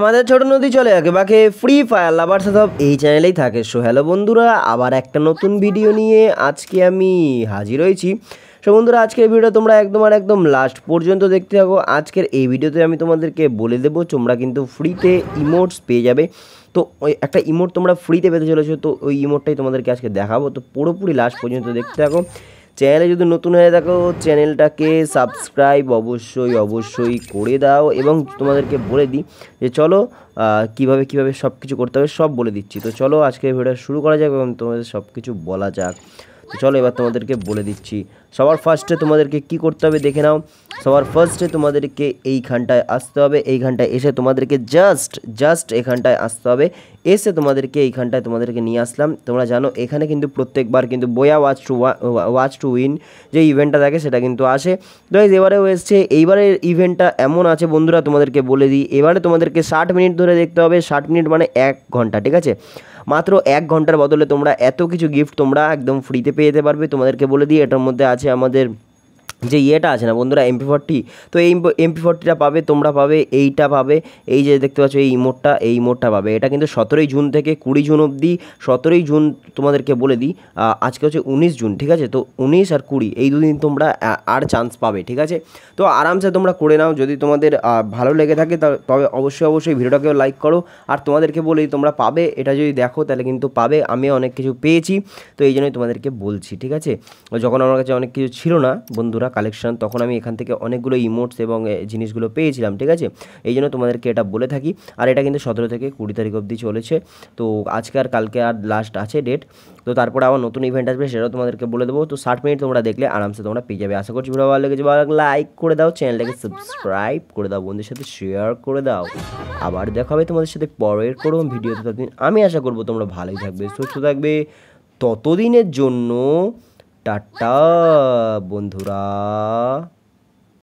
আমাদের ছোট নদী চলে আগে বাকে ফ্রি ফায়ার লাভার সব এই চ্যানেলেই থাকে সো হ্যালো বন্ধুরা আবার একটা নতুন ভিডিও নিয়ে আজকে আমি হাজির হয়েছি সো বন্ধুরা আজকের ভিডিও তোমরা একদম আর একদম লাস্ট পর্যন্ত দেখতে থাকো আজকের এই ভিডিওতে আমি তোমাদেরকে বলে দেবো তোমরা কিন্তু ফ্রিতে ইমোটস পেয়ে যাবে তো ওই একটা ইমোট তোমরা ফ্রিতে পেতে চলেছো তো ওই ইমোটটাই তোমাদেরকে আজকে দেখাবো তো পুরোপুরি লাস্ট পর্যন্ত দেখতে থাকো চ্যানেলে যদি নতুন হয়ে থাকো চ্যানেলটাকে সাবস্ক্রাইব অবশ্যই অবশ্যই করে দাও এবং তোমাদেরকে বলে দিই যে চলো কিভাবে কিভাবে সব কিছু করতে হবে সব বলে দিচ্ছি তো চলো আজকে ভিডিও শুরু করা যাক এবং তোমাদের সব কিছু বলা যাক তো চলো এবার তোমাদেরকে বলে দিচ্ছি সবার ফার্স্টে তোমাদেরকে কি করতে হবে দেখে নাও সবার ফার্স্টে তোমাদেরকে এইখানটায় আসতে হবে এইখানটায় এসে তোমাদেরকে জাস্ট জাস্ট এখানটায় আসতে হবে এসে তোমাদেরকে এইখানটায় তোমাদেরকে নিয়ে আসলাম তোমরা জানো এখানে কিন্তু প্রত্যেকবার কিন্তু বয়া watch to watch to win যে ইভেন্টটা থাকে সেটা কিন্তু আসে তো এবারেও এসছে এইবারের ইভেন্টটা এমন আছে বন্ধুরা তোমাদেরকে বলে দিই এবারে তোমাদেরকে ষাট মিনিট ধরে দেখতে হবে ষাট মিনিট মানে এক ঘন্টা ঠিক আছে মাত্র এক ঘন্টার বদলে তোমরা এত কিছু গিফট তোমরা একদম ফ্রিতে পেয়ে যেতে পারবে তোমাদেরকে বলে দিই এটার মধ্যে আছে আছে আমাদের যে ইয়েটা আছে না বন্ধুরা এমপি ফোরটি তো এই এমপি ফোরটিটা পাবে তোমরা পাবে এইটা পাবে এই যে দেখতে পাচ্ছ এই ইমোটটা এই ইমোটটা পাবে এটা কিন্তু সতেরোই জুন থেকে কুড়ি জুন অবধি সতেরোই জুন তোমাদেরকে বলে দিই আজকে হচ্ছে উনিশ জুন ঠিক আছে তো উনিশ আর কুড়ি এই দুদিন তোমরা আর চান্স পাবে ঠিক আছে তো আরামসে তোমরা করে নাও যদি তোমাদের ভালো লেগে থাকে তবে অবশ্যই অবশ্যই ভিডিওটাকেও লাইক করো আর তোমাদেরকে বলে তোমরা পাবে এটা যদি দেখো তাহলে কিন্তু পাবে আমি অনেক কিছু পেয়েছি তো এই জন্যই তোমাদেরকে বলছি ঠিক আছে যখন আমার কাছে অনেক কিছু ছিল না বন্ধুরা কালেকশন তখন আমি এখান থেকে অনেকগুলো ইমোটস এবং জিনিসগুলো পেয়েছিলাম ঠিক আছে এই জন্য তোমাদেরকে এটা বলে থাকি আর এটা কিন্তু সতেরো থেকে কুড়ি তারিখ অবধি চলেছে তো আজকে আর কালকে আর লাস্ট আছে ডেট তো তারপরে আবার নতুন ইভেন্ট আসবে সেটাও তোমাদেরকে বলে দেবো তো ষাট মিনিট তোমরা দেখলে আরামসে তোমরা পেয়ে যাবে আশা করছি ভিডিও ভালো লেগেছে ভালো লাইক করে দাও চ্যানেলটাকে সাবস্ক্রাইব করে দাও বন্ধুদের সাথে শেয়ার করে দাও আবার দেখা হবে তোমাদের সাথে পরের কোনো ভিডিও ততদিন আমি আশা করবো তোমরা ভালোই থাকবে সুস্থ থাকবে ততদিনের জন্য टाटा बंधुरा